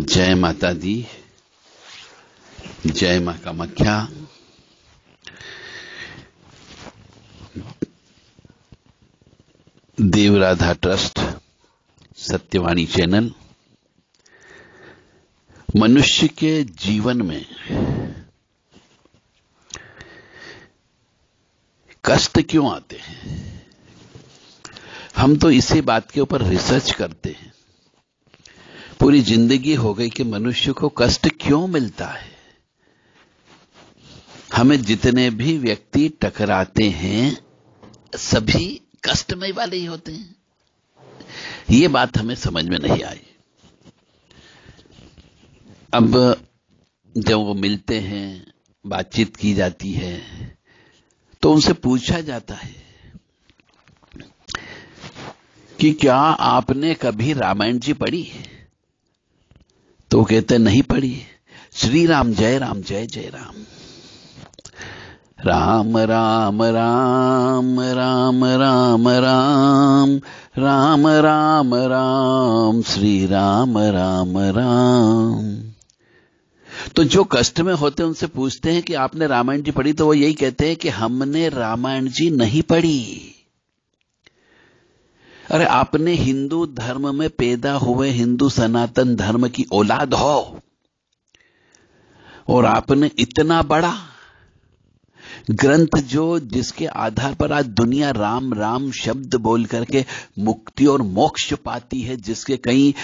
जय माता दी जय मां मख्या देवराधा ट्रस्ट सत्यवाणी चैनल मनुष्य के जीवन में कष्ट क्यों आते हैं हम तो इसी बात के ऊपर रिसर्च करते हैं पूरी जिंदगी हो गई कि मनुष्य को कष्ट क्यों मिलता है हमें जितने भी व्यक्ति टकराते हैं सभी कष्टमय वाले ही होते हैं ये बात हमें समझ में नहीं आई अब जब वो मिलते हैं बातचीत की जाती है तो उनसे पूछा जाता है कि क्या आपने कभी रामायण जी पढ़ी है तो वो कहते नहीं पढ़ी श्री राम जय राम जय जय राम राम राम राम राम राम राम राम राम राम श्री राम राम राम तो जो कष्ट में होते हैं उनसे पूछते हैं कि आपने रामायण जी पढ़ी तो वो यही कहते हैं कि हमने रामायण जी नहीं पढ़ी अरे आपने हिंदू धर्म में पैदा हुए हिंदू सनातन धर्म की औलाद हो और आपने इतना बड़ा ग्रंथ जो जिसके आधार पर आज दुनिया राम राम शब्द बोल करके मुक्ति और मोक्ष पाती है जिसके कई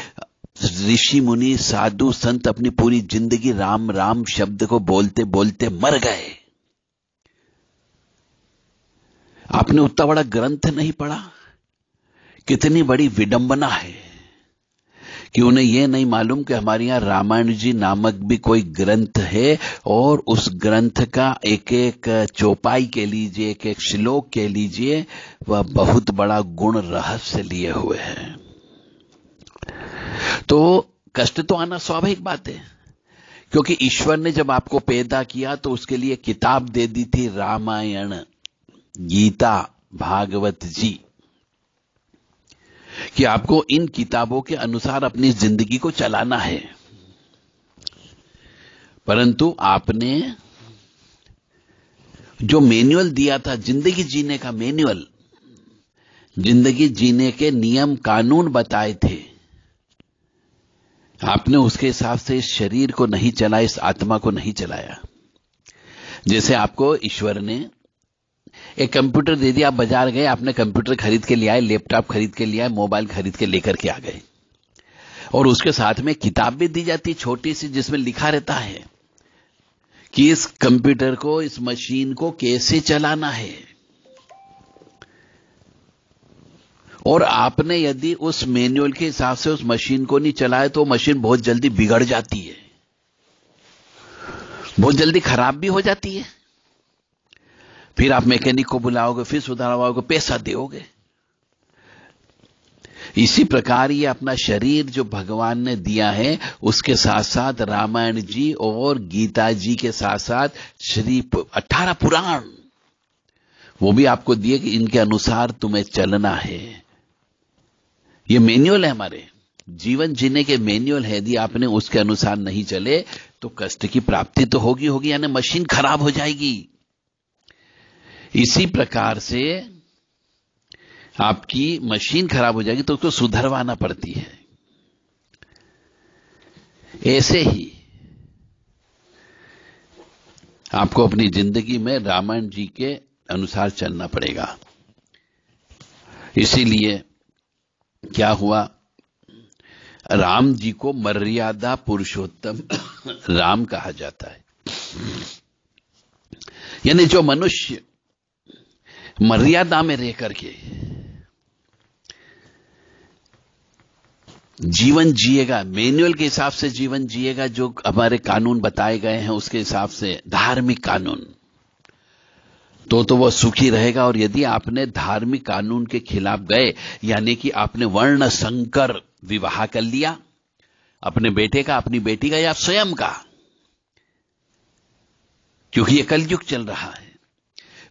ऋषि मुनि साधु संत अपनी पूरी जिंदगी राम राम शब्द को बोलते बोलते मर गए आपने उतना बड़ा ग्रंथ नहीं पढ़ा कितनी बड़ी विडंबना है कि उन्हें यह नहीं मालूम कि हमारे यहां रामायण जी नामक भी कोई ग्रंथ है और उस ग्रंथ का एक एक चौपाई के लीजिए एक एक श्लोक के लीजिए वह बहुत बड़ा गुण रहस्य लिए हुए हैं तो कष्ट तो आना स्वाभाविक बात है क्योंकि ईश्वर ने जब आपको पैदा किया तो उसके लिए किताब दे दी थी रामायण गीता भागवत जी कि आपको इन किताबों के अनुसार अपनी जिंदगी को चलाना है परंतु आपने जो मैनुअल दिया था जिंदगी जीने का मैनुअल जिंदगी जीने के नियम कानून बताए थे आपने उसके हिसाब से इस शरीर को नहीं चलाया इस आत्मा को नहीं चलाया जैसे आपको ईश्वर ने एक कंप्यूटर दे दिया आप बाजार गए आपने कंप्यूटर खरीद के लिया है लैपटॉप खरीद के लिया है मोबाइल खरीद के लेकर के आ गए और उसके साथ में किताब भी दी जाती छोटी सी जिसमें लिखा रहता है कि इस कंप्यूटर को इस मशीन को कैसे चलाना है और आपने यदि उस मैनुअल के हिसाब से उस मशीन को नहीं चलाए तो मशीन बहुत जल्दी बिगड़ जाती है बहुत जल्दी खराब भी हो जाती है फिर आप मैकेनिक को बुलाओगे फिर सुधारवाओगे पैसा दोगे इसी प्रकार ये अपना शरीर जो भगवान ने दिया है उसके साथ साथ रामायण जी और गीता जी के साथ साथ श्री अठारह पुराण वो भी आपको दिए कि इनके अनुसार तुम्हें चलना है ये मैन्युअल है हमारे जीवन जीने के मैन्युअल है यदि आपने उसके अनुसार नहीं चले तो कष्ट की प्राप्ति तो होगी होगी यानी मशीन खराब हो जाएगी इसी प्रकार से आपकी मशीन खराब हो जाएगी तो उसको सुधरवाना पड़ती है ऐसे ही आपको अपनी जिंदगी में रामायण जी के अनुसार चलना पड़ेगा इसीलिए क्या हुआ राम जी को मर्यादा पुरुषोत्तम राम कहा जाता है यानी जो मनुष्य मर्यादा में रह करके जीवन जिएगा मैनुअल के हिसाब से जीवन जिएगा जो हमारे कानून बताए गए हैं उसके हिसाब से धार्मिक कानून तो तो वह सुखी रहेगा और यदि आपने धार्मिक कानून के खिलाफ गए यानी कि आपने वर्ण संकर विवाह कर लिया अपने बेटे का अपनी बेटी का या स्वयं का क्योंकि यह कलयुग चल रहा है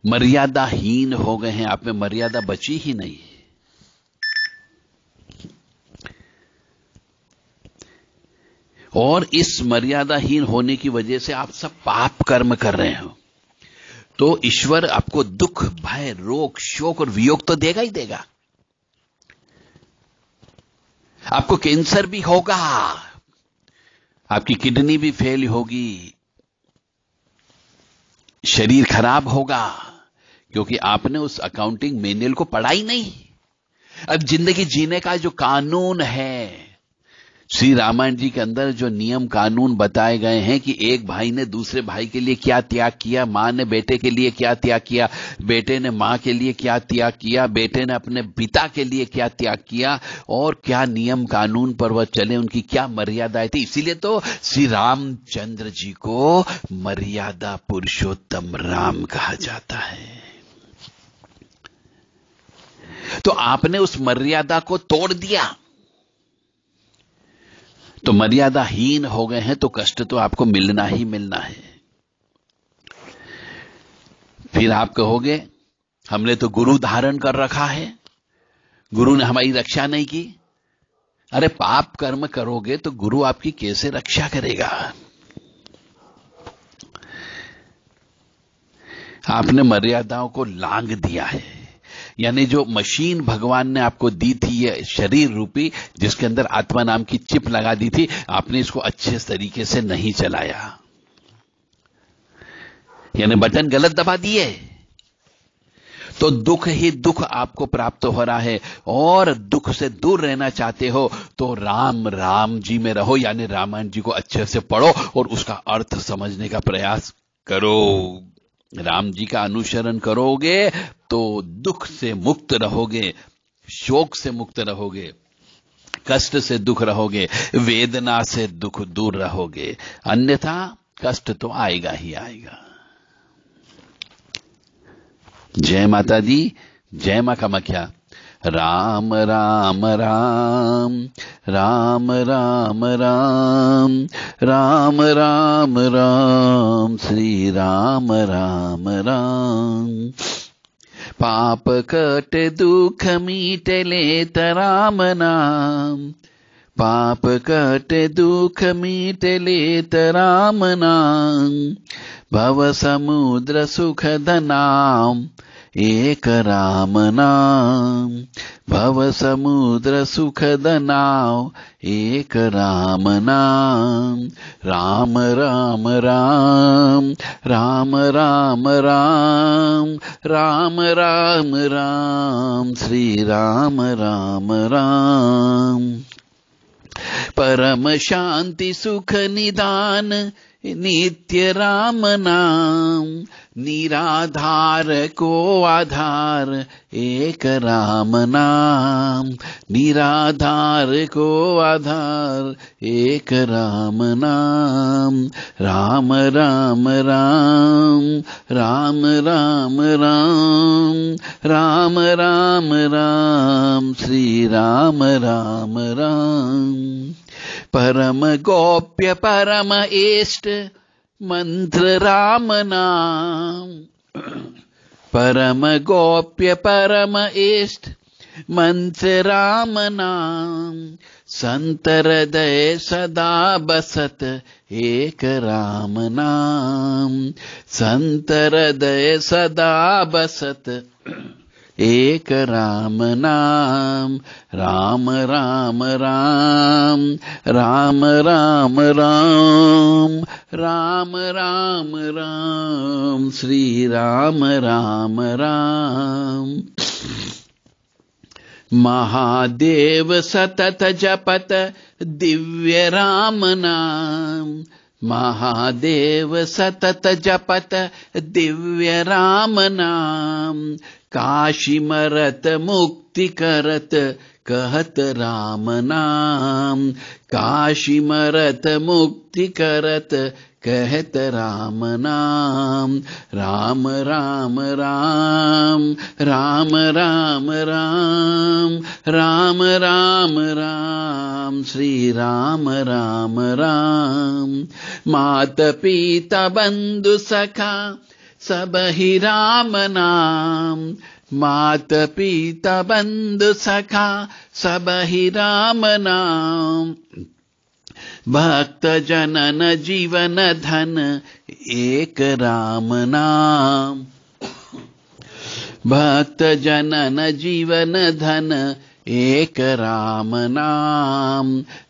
मर्यादाहीन हो गए हैं आप में मर्यादा बची ही नहीं और इस मर्यादाहीन होने की वजह से आप सब पाप कर्म कर रहे हो तो ईश्वर आपको दुख भय रोग शोक और वियोग तो देगा ही देगा आपको कैंसर भी होगा आपकी किडनी भी फेल होगी शरीर खराब होगा क्योंकि आपने उस अकाउंटिंग मैनुअल को पढ़ा ही नहीं अब जिंदगी जीने का जो कानून है श्री रामायण जी के अंदर जो नियम कानून बताए गए हैं कि एक भाई ने दूसरे भाई के लिए क्या त्याग किया मां ने बेटे के लिए क्या त्याग किया बेटे ने मां के लिए क्या त्याग किया बेटे ने अपने पिता के लिए क्या त्याग किया और क्या नियम कानून पर वह चले उनकी क्या मर्यादाएं थी इसीलिए तो श्री रामचंद्र जी को मर्यादा पुरुषोत्तम राम कहा जाता है तो आपने उस मर्यादा को तोड़ दिया तो मर्यादाहीन हो गए हैं तो कष्ट तो आपको मिलना ही मिलना है फिर आप कहोगे हमने तो गुरु धारण कर रखा है गुरु ने हमारी रक्षा नहीं की अरे पाप कर्म करोगे तो गुरु आपकी कैसे रक्षा करेगा आपने मर्यादाओं को लांग दिया है यानी जो मशीन भगवान ने आपको दी थी ये शरीर रूपी जिसके अंदर आत्मा नाम की चिप लगा दी थी आपने इसको अच्छे तरीके से नहीं चलाया यानी बटन गलत दबा दिए तो दुख ही दुख आपको प्राप्त हो रहा है और दुख से दूर रहना चाहते हो तो राम राम जी में रहो यानी रामायण जी को अच्छे से पढ़ो और उसका अर्थ समझने का प्रयास करो राम जी का अनुसरण करोगे तो दुख से मुक्त रहोगे शोक से मुक्त रहोगे कष्ट से दुख रहोगे वेदना से दुख दूर रहोगे अन्यथा कष्ट तो आएगा ही आएगा जय माता दी जय मां मख्या राम राम राम राम राम राम राम राम राम श्रीराम राम राम पाप कट दुख मीटले लेत नाम पाप कट दुख मीटले तराम नाम भव समुद्र सुखधनाम एक राम नाम भव समुद्र एकरामनाम् भवसमुद्रसुखदनाव एकरामनाम् राम राम राम राम राम राम राम राम राम श्री राम राम राम परम शांति सुख निदान नित्य राम नाम निराधार को आधार एक राम नाम निराधार को आधार एक राम नाम राम राम राम राम राम राम राम राम राम श्री राम राम राम परम गोप्य परम एष्ट मन्त्र रामनाम् परम गोप्य परम एष्ट मन्त्र रामनाम् सन्तरदय सदा बसत एक रामनाम् सन्तरदय सदा बसत एक राम नाम राम राम राम राम राम राम राम राम राम श्री राम राम राम महादेव सतत जपत दिव्य राम नाम महादेव सतत जपत दिव्य दिव्यरामनाम् काशीमरत मुक्तिकरत कहत रामनाम काशी मरत मुक्ति करत कहत राम राम राम राम राम राम राम राम राम राम राम श्री राम राम मात पिता बन्धु सखा सब राम रामनाम मात पीत बंधु सखा सब ही राम नाम भक्त जनन जीवन धन एक राम नाम भक्त जनन जीवन धन एक राम नाम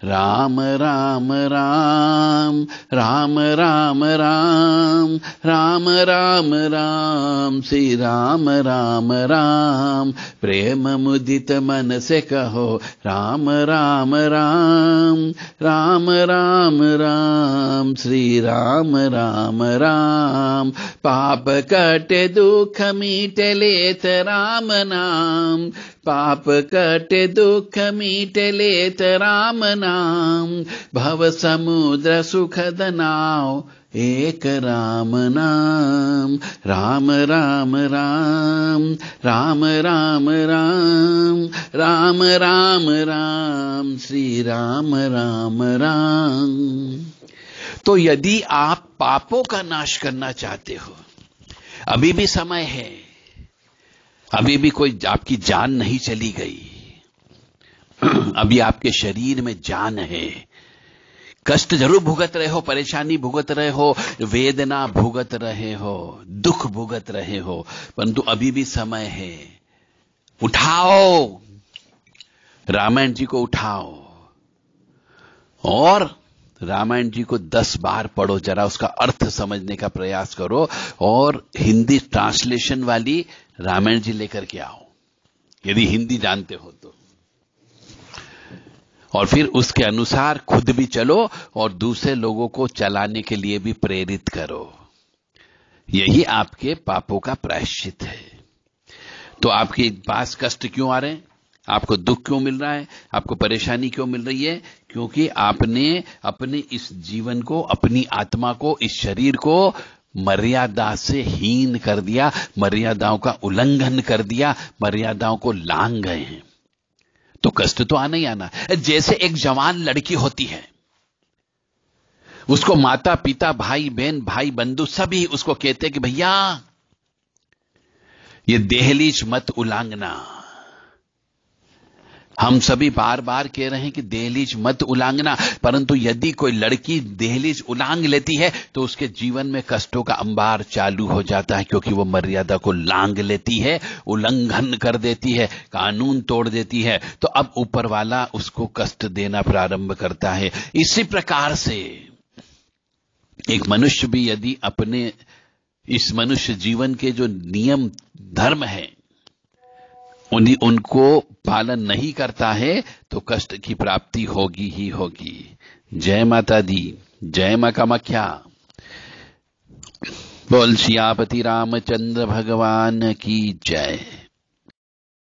राम राम राम राम राम राम राम राम राम श्री राम राम राम प्रेम मुदित मन से कहो राम राम राम राम राम राम श्री राम राम राम पाप कटे दुख मीटे लेत राम नाम पाप कटे दुख मीटे लेत राम नाम भव समुद्र सुखद नाव एक राम नाम राम राम राम राम राम राम राम राम राम श्री राम राम राम तो यदि आप पापों का नाश करना चाहते हो अभी भी समय है अभी भी कोई आपकी जान नहीं चली गई अभी आपके शरीर में जान है कष्ट जरूर भुगत रहे हो परेशानी भुगत रहे हो वेदना भुगत रहे हो दुख भुगत रहे हो परंतु अभी भी समय है उठाओ रामायण जी को उठाओ और रामायण जी को दस बार पढ़ो जरा उसका अर्थ समझने का प्रयास करो और हिंदी ट्रांसलेशन वाली रामायण जी लेकर के आओ यदि हिंदी जानते हो तो और फिर उसके अनुसार खुद भी चलो और दूसरे लोगों को चलाने के लिए भी प्रेरित करो यही आपके पापों का प्रायश्चित है तो आपके पास कष्ट क्यों आ रहे हैं आपको दुख क्यों मिल रहा है आपको परेशानी क्यों मिल रही है क्योंकि आपने अपने इस जीवन को अपनी आत्मा को इस शरीर को मर्यादा से हीन कर दिया मर्यादाओं का उल्लंघन कर दिया मर्यादाओं को लांग गए हैं तो कष्ट तो आना ही आना जैसे एक जवान लड़की होती है उसको माता पिता भाई बहन भाई बंधु सभी उसको कहते कि भैया ये देहलीज मत उलांगना हम सभी बार बार कह रहे हैं कि दहलीज मत उलांगना परंतु यदि कोई लड़की दहलीज उलांग लेती है तो उसके जीवन में कष्टों का अंबार चालू हो जाता है क्योंकि वो मर्यादा को लांग लेती है उल्लंघन कर देती है कानून तोड़ देती है तो अब ऊपर वाला उसको कष्ट देना प्रारंभ करता है इसी प्रकार से एक मनुष्य भी यदि अपने इस मनुष्य जीवन के जो नियम धर्म है उन्हीं उनको पालन नहीं करता है तो कष्ट की प्राप्ति होगी ही होगी जय माता दी जय मां मख्या बोल सियापति रामचंद्र भगवान की जय